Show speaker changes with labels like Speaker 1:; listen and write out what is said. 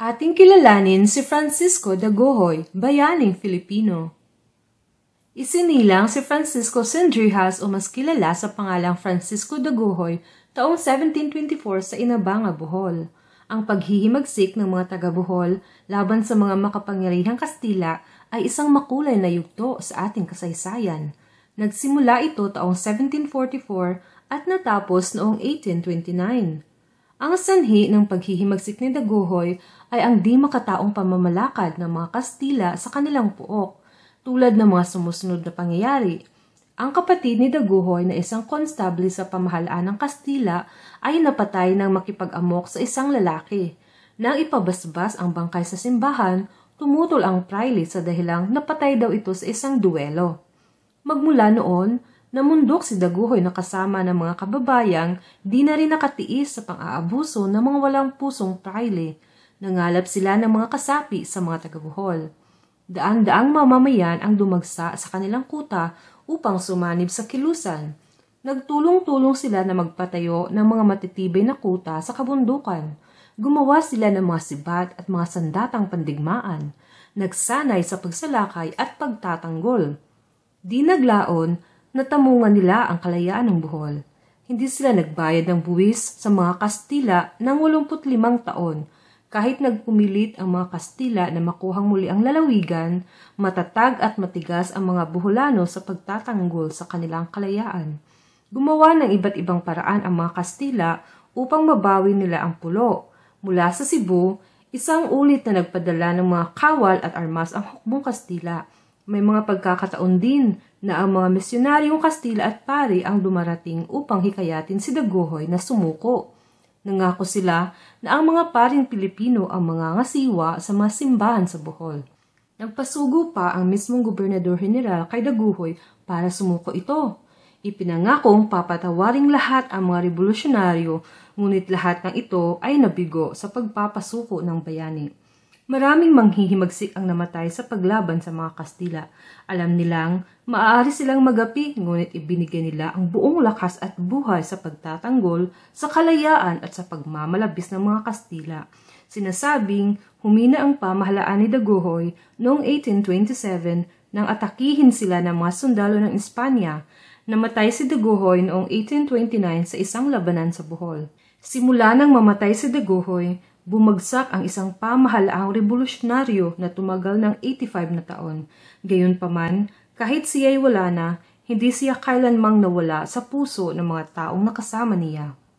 Speaker 1: Ating kilalanin si Francisco Dagohoy, bayaning Filipino. Isinilang si Francisco Sendrihas o mas kilala sa pangalang Francisco Dagohoy taong 1724 sa Inabanga, Bohol. Ang paghihimagsik ng mga taga-Bohol laban sa mga makapangyarihang Kastila ay isang makulay na yugto sa ating kasaysayan. Nagsimula ito taong 1744 at natapos noong 1829. Ang sanhi ng paghihimagsik ni Dagohoy ay ang di makataong pamamalakad ng mga Kastila sa kanilang puok, tulad ng mga sumusunod na pangyayari. Ang kapatid ni Dagohoy na isang konstable sa pamahalaan ng Kastila ay napatay ng makipag-amok sa isang lalaki. Nang ipabasbas ang bangkay sa simbahan, tumutol ang prile sa dahilang napatay daw ito sa isang duwelo. Magmula noon, Namundok si Daguhoy na kasama ng mga kababayang di na rin nakatiis sa pang-aabuso ng mga walang pusong praile. Nangalap sila ng mga kasapi sa mga taga-Bohol. Daang-daang mamamayan ang dumagsa sa kanilang kuta upang sumanib sa kilusan. Nagtulong-tulong sila na magpatayo ng mga matitibay na kuta sa kabundukan. Gumawa sila ng mga sibat at mga sandatang pandigmaan. Nagsanay sa pagsalakay at pagtatanggol. Di naglaon, natamungan nila ang kalayaan ng Bohol. Hindi sila nagbayad ng buwis sa mga Kastila ng 85 taon kahit nagpumilit ang mga Kastila na makuhang muli ang lalawigan, matatag at matigas ang mga Buholano sa pagtatanggol sa kanilang kalayaan. Gumawa ng iba't ibang paraan ang mga Kastila upang mabawi nila ang pulo. Mula sa Cebu, isang ulit na nagpadala ng mga kawal at armas ang hukbong Kastila – may mga pagkakataon din na ang mga misyonaryong Kastila at Pari ang dumarating upang hikayatin si Dagohoy na sumuko. Nangako sila na ang mga paring Pilipino ang mga ngasiwa sa mga simbahan sa Bohol. Nagpasugo pa ang mismong Gobernador General kay Daguhoy para sumuko ito. Ipinangakong papatawaring lahat ang mga revolusyonaryo, ngunit lahat ng ito ay nabigo sa pagpapasuko ng bayani. Maraming manghihimagsik ang namatay sa paglaban sa mga Kastila. Alam nilang maaari silang magapi ngunit ibinigay nila ang buong lakas at buhay sa pagtatanggol, sa kalayaan at sa pagmamalabis ng mga Kastila. Sinasabing humina ang pamahalaan ni Dagohoy noong 1827 nang atakihin sila ng mga sundalo ng Espanya. Namatay si Dagohoy noong 1829 sa isang labanan sa Bohol. Simula nang mamatay si Dagohoy, bumagsak ang isang pamahalaang revolusyonaryo na tumagal ng 85 na taon. Gayunpaman, kahit siya'y wala na, hindi siya kailanmang nawala sa puso ng mga taong nakasama niya.